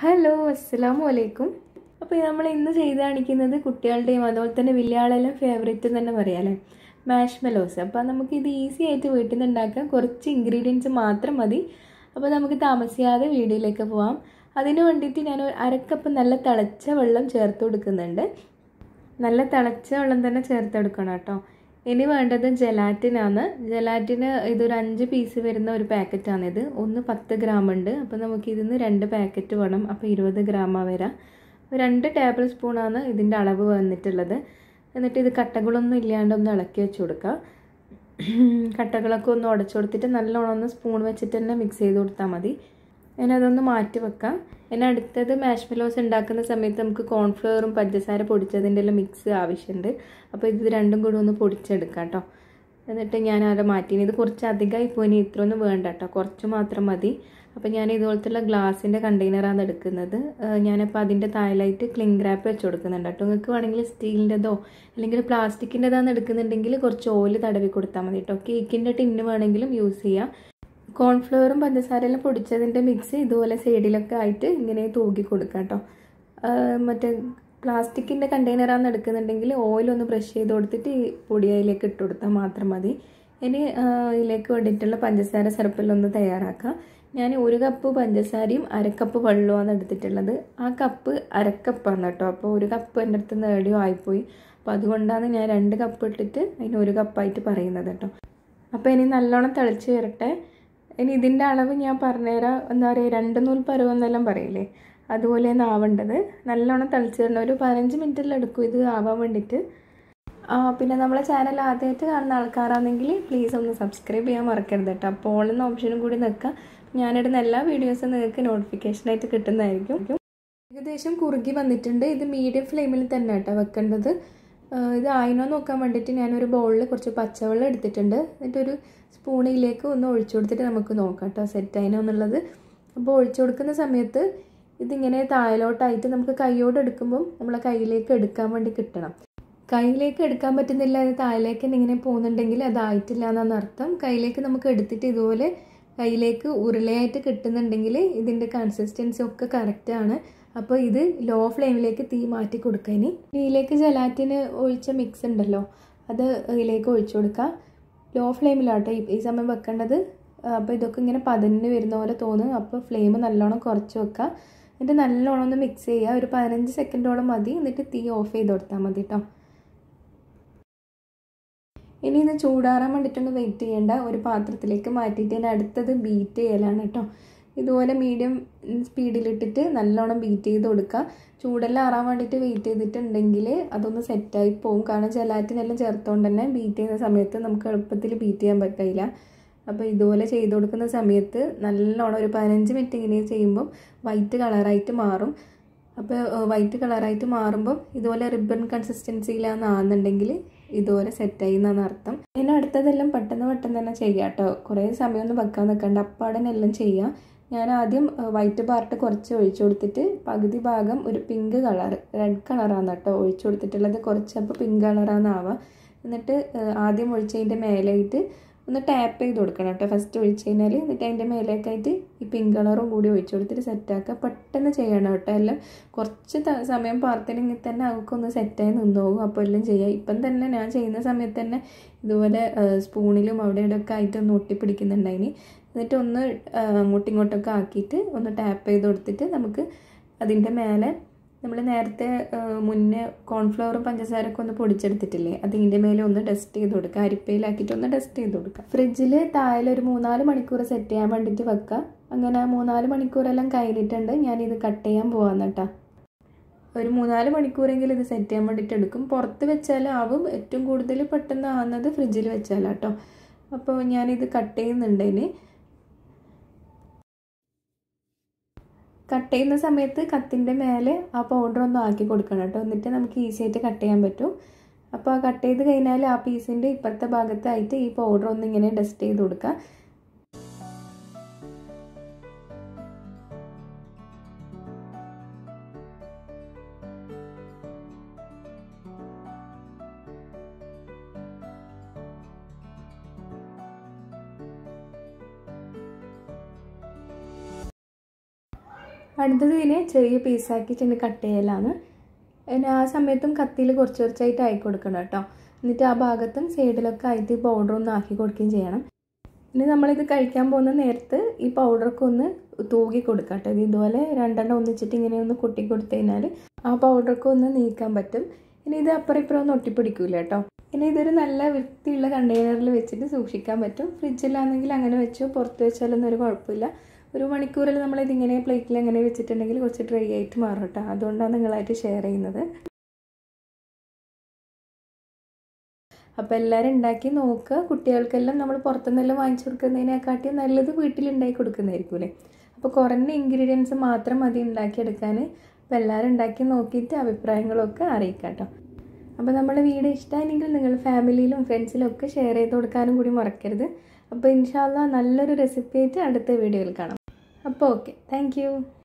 hello അസ്സാം വലൈക്കും അപ്പോൾ നമ്മൾ ഇന്ന് ചെയ്ത് കാണിക്കുന്നത് കുട്ടികളുടെയും അതുപോലെ തന്നെ വലിയ ആളെല്ലാം ഫേവറേറ്റ് തന്നെ പറയാമല്ലേ മാഷ്മലോസ് അപ്പോൾ ഇത് ഈസി ആയിട്ട് വീട്ടിൽ നിന്ന് ഉണ്ടാക്കാൻ കുറച്ച് ഇൻഗ്രീഡിയൻസ് മാത്രം മതി അപ്പോൾ നമുക്ക് താമസിയാതെ വീഡിയോയിലേക്ക് പോവാം അതിനു വേണ്ടിയിട്ട് ഞാൻ അരക്കപ്പ് നല്ല തിളച്ച വെള്ളം ചേർത്ത് കൊടുക്കുന്നുണ്ട് നല്ല തിളച്ച വെള്ളം തന്നെ ചേർത്ത് കൊടുക്കണം കേട്ടോ ഇനി വേണ്ടത് ആണ് ജലാറ്റിന് ഇതൊരു അഞ്ച് പീസ് വരുന്ന ഒരു പാക്കറ്റാണിത് ഒന്ന് പത്ത് ഗ്രാം ഉണ്ട് അപ്പോൾ നമുക്ക് ഇതിന് രണ്ട് പാക്കറ്റ് വേണം അപ്പോൾ ഇരുപത് ഗ്രാമാണ് വരാം രണ്ട് ടേബിൾ സ്പൂണാണ് ഇതിൻ്റെ അളവ് വന്നിട്ടുള്ളത് എന്നിട്ട് ഇത് കട്ടകളൊന്നും ഇല്ലാണ്ട് ഒന്ന് ഇളക്കി വെച്ച് കൊടുക്കാം കട്ടകളൊക്കെ ഒന്ന് ഉടച്ചു കൊടുത്തിട്ട് നല്ലോണം ഒന്ന് സ്പൂൺ വെച്ചിട്ട് തന്നെ മിക്സ് ചെയ്ത് കൊടുത്താൽ മതി ഇനി അതൊന്ന് മാറ്റി വെക്കാം ഇനി അടുത്തത് മാഷ്മലോസ് ഉണ്ടാക്കുന്ന സമയത്ത് നമുക്ക് കോൺഫ്ലവറും പഞ്ചസാര പൊടിച്ചതിൻ്റെ എല്ലാം മിക്സ് ആവശ്യമുണ്ട് അപ്പോൾ ഇത് രണ്ടും കൂടി ഒന്ന് പൊടിച്ചെടുക്കാം കേട്ടോ എന്നിട്ട് ഞാൻ അത് മാറ്റി ഇത് കുറച്ച് അധികമായി ഇത്ര ഒന്നും വേണ്ട കേട്ടോ കുറച്ച് മാത്രം മതി അപ്പോൾ ഞാൻ ഇതുപോലത്തുള്ള ഗ്ലാസിൻ്റെ കണ്ടെയ്നറാണ് എടുക്കുന്നത് ഞാനപ്പോൾ അതിൻ്റെ തായലായിട്ട് ക്ലിങ് റാപ്പ് വെച്ച് കൊടുക്കുന്നുണ്ട് കേട്ടോ നിങ്ങൾക്ക് വേണമെങ്കിൽ സ്റ്റീലിൻ്റെതോ അല്ലെങ്കിൽ പ്ലാസ്റ്റിക്കിൻ്റെതാണെന്ന് എടുക്കുന്നുണ്ടെങ്കിൽ കുറച്ച് ഓയിൽ തടവി കൊടുത്താൽ മതി കേട്ടോ കേക്കിൻ്റെ ടിന്ന് വേണമെങ്കിലും യൂസ് ചെയ്യാം കോൺഫ്ലവറും പഞ്ചസാരയെല്ലാം പൊടിച്ചതിൻ്റെ മിക്സ് ഇതുപോലെ സൈഡിലൊക്കെ ആയിട്ട് ഇങ്ങനെ തൂക്കി കൊടുക്കുക കേട്ടോ മറ്റേ പ്ലാസ്റ്റിക്കിൻ്റെ കണ്ടെയ്നറാണെന്ന് എടുക്കുന്നുണ്ടെങ്കിൽ ഓയിലൊന്ന് ബ്രഷ് ചെയ്ത് കൊടുത്തിട്ട് ഈ പൊടി അതിലേക്ക് ഇട്ട് കൊടുത്താൽ മാത്രം മതി ഇനി ഇതിലേക്ക് വേണ്ടിയിട്ടുള്ള പഞ്ചസാര സിറപ്പിലൊന്ന് തയ്യാറാക്കാം ഞാൻ ഒരു കപ്പ് പഞ്ചസാരയും അരക്കപ്പ് വെള്ളമാണ് എടുത്തിട്ടുള്ളത് ആ കപ്പ് അരക്കപ്പാണ് കേട്ടോ അപ്പോൾ ഒരു കപ്പ് എൻ്റെ അടുത്ത് നേടിയോ ആയിപ്പോയി അപ്പോൾ അതുകൊണ്ടാണ് ഞാൻ രണ്ട് കപ്പ് ഇട്ടിട്ട് അതിന് ഒരു കപ്പായിട്ട് പറയുന്നത് കേട്ടോ അപ്പോൾ ഇനി നല്ലോണം തിളച്ച് വരട്ടെ ഇനി ഇതിൻ്റെ അളവ് ഞാൻ പറഞ്ഞുതരാം എന്താ പറയുക രണ്ട് നൂൽ എന്നെല്ലാം പറയില്ലേ അതുപോലെയാണ് ആവേണ്ടത് നല്ലോണം തരണം ഒരു പതിനഞ്ച് മിനിറ്റിലെടുക്കും ഇത് ആവാൻ വേണ്ടിയിട്ട് പിന്നെ നമ്മളെ ചാനൽ ആദ്യമായിട്ട് കാണുന്ന ആൾക്കാരാണെങ്കിൽ പ്ലീസ് ഒന്ന് സബ്സ്ക്രൈബ് ചെയ്യാൻ മറക്കരുത് കേട്ടോ അപ്പോൾ ഓളെന്ന ഓപ്ഷനും കൂടി നിൽക്കാം ഞാനിടുന്ന എല്ലാ വീഡിയോസും നിങ്ങൾക്ക് നോട്ടിഫിക്കേഷനായിട്ട് കിട്ടുന്നതായിരിക്കും ഏകദേശം കുറുകി വന്നിട്ടുണ്ട് ഇത് മീഡിയം ഫ്ലെയിമിൽ തന്നെ കേട്ടോ വെക്കേണ്ടത് ഇത് ആയിനോ നോക്കാൻ വേണ്ടിയിട്ട് ഞാനൊരു ബൗളിൽ കുറച്ച് പച്ചവെള്ളം എടുത്തിട്ടുണ്ട് എന്നിട്ടൊരു സ്പൂണിലേക്ക് ഒന്ന് ഒഴിച്ചു കൊടുത്തിട്ട് നമുക്ക് നോക്കാം കേട്ടോ സെറ്റ് ആയിനോ എന്നുള്ളത് അപ്പോൾ ഒഴിച്ചു കൊടുക്കുന്ന സമയത്ത് ഇതിങ്ങനെ താഴോട്ടായിട്ട് നമുക്ക് കൈയോട് എടുക്കുമ്പം നമ്മളെ കയ്യിലേക്ക് എടുക്കാൻ വേണ്ടി കിട്ടണം കയ്യിലേക്ക് എടുക്കാൻ പറ്റുന്നില്ല അത് താഴിലേക്ക് ഇങ്ങനെ പോകുന്നുണ്ടെങ്കിൽ അതായിട്ടില്ല എന്നാണ് അർത്ഥം കയ്യിലേക്ക് നമുക്ക് എടുത്തിട്ട് ഇതുപോലെ കയ്യിലേക്ക് ഉരുളയായിട്ട് കിട്ടുന്നുണ്ടെങ്കിൽ ഇതിൻ്റെ കൺസിസ്റ്റൻസി ഒക്കെ കറക്റ്റാണ് അപ്പോൾ ഇത് ലോ ഫ്ലെയിമിലേക്ക് തീ മാറ്റി കൊടുക്കാൻ ഇനി ഇതിലേക്ക് ജലാറ്റിന് ഒഴിച്ച മിക്സ് ഉണ്ടല്ലോ അത് ഇതിലേക്ക് ഒഴിച്ചു കൊടുക്കുക ലോ ഫ്ലെയിമിലാട്ടോ ഈ സമയം വെക്കേണ്ടത് അപ്പോൾ ഇതൊക്കെ ഇങ്ങനെ പതിനൊന്ന് വരുന്ന പോലെ തോന്നും അപ്പോൾ ഫ്ലെയിം നല്ലോണം കുറച്ച് വെക്കുക എന്നിട്ട് നല്ലോണം ഒന്ന് മിക്സ് ചെയ്യുക ഒരു പതിനഞ്ച് സെക്കൻഡോളം മതി എന്നിട്ട് തീ ഓഫ് ചെയ്ത് കൊടുത്താൽ മതി കേട്ടോ ഇനി ഇത് ചൂടാറാൻ വേണ്ടിയിട്ടൊന്ന് വെയിറ്റ് ചെയ്യേണ്ട ഒരു പാത്രത്തിലേക്ക് മാറ്റിയിട്ട് ഞാൻ അടുത്തത് ബീറ്റ് ചെയ്യലാണ് കേട്ടോ ഇതുപോലെ മീഡിയം സ്പീഡിലിട്ടിട്ട് നല്ലോണം ബീറ്റ് ചെയ്ത് കൊടുക്കുക ചൂടെല്ലാം ആറാൻ വേണ്ടിയിട്ട് വെയിറ്റ് ചെയ്തിട്ടുണ്ടെങ്കിൽ അതൊന്ന് സെറ്റായി പോകും കാരണം ജലാറ്റിനെല്ലാം ചേർത്തുകൊണ്ട് തന്നെ ബീറ്റ് ചെയ്യുന്ന സമയത്ത് നമുക്ക് എളുപ്പത്തിൽ ബീറ്റ് ചെയ്യാൻ പറ്റില്ല അപ്പോൾ ഇതുപോലെ ചെയ്ത് കൊടുക്കുന്ന സമയത്ത് നല്ലോണം ഒരു പതിനഞ്ച് മിനിറ്റ് ഇങ്ങനെ ചെയ്യുമ്പം വൈറ്റ് കളറായിട്ട് മാറും അപ്പോൾ വൈറ്റ് കളറായിട്ട് മാറുമ്പം ഇതുപോലെ റിബൺ കൺസിസ്റ്റൻസിയിലാണെന്നാണെന്നുണ്ടെങ്കിൽ ഇതുപോലെ സെറ്റായി എന്നാണ് അർത്ഥം ഇനി അടുത്തതെല്ലാം പെട്ടെന്ന് പെട്ടെന്ന് തന്നെ ചെയ്യാം കേട്ടോ കുറേ സമയമൊന്നും വെക്കാൻ നിൽക്കണ്ട അപ്പാടനെല്ലാം ചെയ്യാം ഞാൻ ആദ്യം വൈറ്റ് പാർട്ട് കുറച്ച് ഒഴിച്ചു കൊടുത്തിട്ട് പകുതി ഭാഗം ഒരു പിങ്ക് കളർ റെഡ് കളറാണ് കേട്ടോ ഒഴിച്ചു കൊടുത്തിട്ടുള്ളത് കുറച്ച് അപ്പോൾ പിങ്ക് കളറാണ് എന്നിട്ട് ആദ്യം ഒഴിച്ചതിൻ്റെ മേലെയായിട്ട് ഒന്ന് ടാപ്പ് ചെയ്ത് കൊടുക്കണം കേട്ടോ ഫസ്റ്റ് ഒഴിച്ചു കഴിഞ്ഞാൽ എന്നിട്ട് അതിൻ്റെ മേലേക്കായിട്ട് ഈ പിങ്ക് കളറും കൂടി ഒഴിച്ചു കൊടുത്തിട്ട് സെറ്റാക്കുക പെട്ടെന്ന് ചെയ്യണം കേട്ടോ എല്ലാം കുറച്ച് സമയം പാർത്തിനെങ്കിൽ തന്നെ അവൾക്കൊന്ന് സെറ്റായി നിന്നോകും അപ്പോൾ എല്ലാം ചെയ്യാം ഇപ്പം തന്നെ ഞാൻ ചെയ്യുന്ന സമയത്ത് തന്നെ ഇതുപോലെ സ്പൂണിലും അവിടെ ഇവിടെയൊക്കെ ആയിട്ടൊന്ന് ഒട്ടിപ്പിടിക്കുന്നുണ്ടായിന് എന്നിട്ട് ഒന്ന് അങ്ങോട്ടും ഇങ്ങോട്ടൊക്കെ ആക്കിയിട്ട് ഒന്ന് ടാപ്പ് ചെയ്ത് കൊടുത്തിട്ട് നമുക്ക് അതിൻ്റെ മേലെ നമ്മൾ നേരത്തെ മുന്നേ കോൺഫ്ലവറും പഞ്ചസാരയൊക്കെ ഒന്ന് പൊടിച്ചെടുത്തിട്ടില്ലേ അതിൻ്റെ മേലെ ഒന്ന് ഡസ്റ്റ് ചെയ്ത് കൊടുക്കുക അരിപ്പയിലാക്കിയിട്ട് ഒന്ന് ഡസ്റ്റ് ചെയ്ത് കൊടുക്കുക ഫ്രിഡ്ജിൽ താഴെ ഒരു മൂന്നാല് മണിക്കൂർ സെറ്റ് ചെയ്യാൻ വേണ്ടിയിട്ട് വെക്കുക അങ്ങനെ മൂന്നാല് മണിക്കൂറെല്ലാം കഴിഞ്ഞിട്ടുണ്ട് ഞാനിത് കട്ട് ചെയ്യാൻ പോകാം കേട്ടോ ഒരു മൂന്നാല് മണിക്കൂറെങ്കിലും ഇത് സെറ്റ് ചെയ്യാൻ വേണ്ടിയിട്ട് എടുക്കും പുറത്ത് വെച്ചാലാവും ഏറ്റവും കൂടുതൽ പെട്ടെന്ന് ആവുന്നത് ഫ്രിഡ്ജിൽ വെച്ചാലാട്ടോ അപ്പോൾ ഞാനിത് കട്ട് ചെയ്യുന്നുണ്ടതിന് കട്ട് ചെയ്യുന്ന സമയത്ത് കത്തിൻ്റെ മേലെ ആ പൗഡർ ഒന്ന് ആക്കി കൊടുക്കണം കേട്ടോ എന്നിട്ട് നമുക്ക് ഈസി ആയിട്ട് കട്ട് ചെയ്യാൻ പറ്റും അപ്പോൾ കട്ട് ചെയ്ത് കഴിഞ്ഞാൽ ആ പീസിൻ്റെ ഇപ്പുറത്തെ ഭാഗത്തായിട്ട് ഈ പൗഡർ ഒന്ന് ഇങ്ങനെ ഡസ്റ്റ് ചെയ്ത് കൊടുക്കുക അടുത്തത് ഇതിനെ ചെറിയ പീസാക്കിയിട്ടുണ്ട് കട്ട് ചെയ്യലാണ് പിന്നെ ആ സമയത്തും കത്തിയിൽ കുറച്ച് കുറച്ചായിട്ട് ആയി കൊടുക്കണം കേട്ടോ എന്നിട്ട് ആ ഭാഗത്തും സൈഡിലൊക്കെ ആയിട്ട് ഈ പൗഡർ ഒന്ന് ആക്കി കൊടുക്കുകയും ചെയ്യണം ഇനി നമ്മളിത് കഴിക്കാൻ പോകുന്ന നേരത്ത് ഈ പൗഡറൊക്കെ ഒന്ന് തൂകി കൊടുക്കാം കേട്ടോ ഇതുപോലെ രണ്ടെണ്ണം ഒന്നിച്ചിട്ട് ഇങ്ങനെ ഒന്ന് കൊട്ടി കൊടുത്തു കഴിഞ്ഞാൽ ആ പൗഡറൊക്കെ ഒന്ന് നീക്കാൻ പറ്റും ഇനി ഇത് അപ്പുറം ഇപ്പുറം ഒന്ന് ഒട്ടിപ്പിടിക്കില്ല കേട്ടോ ഇനി ഇതൊരു നല്ല വൃത്തിയുള്ള കണ്ടെയ്നറിൽ വെച്ചിട്ട് സൂക്ഷിക്കാൻ പറ്റും ഫ്രിഡ്ജിലാണെങ്കിൽ അങ്ങനെ വെച്ചോ പുറത്ത് വെച്ചാലൊന്നും ഒരു കുഴപ്പമില്ല ഒരു മണിക്കൂറിൽ നമ്മൾ ഇതിങ്ങനെ പ്ലേറ്റിൽ എങ്ങനെ വെച്ചിട്ടുണ്ടെങ്കിൽ കുറച്ച് ഡ്രൈ ആയിട്ട് മാറും കേട്ടോ അതുകൊണ്ടാണ് നിങ്ങളായിട്ട് ഷെയർ ചെയ്യുന്നത് അപ്പോൾ എല്ലാവരും ഉണ്ടാക്കി നോക്കുക കുട്ടികൾക്കെല്ലാം നമ്മൾ പുറത്തുനിന്നെല്ലാം വാങ്ങിച്ചു കൊടുക്കുന്നതിനെക്കാട്ടിയും നല്ലത് വീട്ടിലുണ്ടാക്കി കൊടുക്കുന്നതായിരിക്കും അല്ലേ അപ്പോൾ കുറഞ്ഞ ഇൻഗ്രീഡിയൻസ് മാത്രം മതി ഉണ്ടാക്കിയെടുക്കാൻ അപ്പോൾ എല്ലാവരും ഉണ്ടാക്കി നോക്കിയിട്ട് അഭിപ്രായങ്ങളൊക്കെ അറിയിക്കാം കേട്ടോ അപ്പോൾ നമ്മുടെ വീഡിയോ ഇഷ്ടമായെങ്കിൽ നിങ്ങൾ ഫാമിലിയിലും ഫ്രണ്ട്സിലും ഒക്കെ ഷെയർ ചെയ്ത് കൊടുക്കാനും കൂടി മറക്കരുത് അപ്പോൾ ഇൻഷാല്ല നല്ലൊരു റെസിപ്പി ആയിട്ട് അടുത്ത വീഡിയോയിൽ കാണാം അപ്പോൾ ഓക്കെ താങ്ക്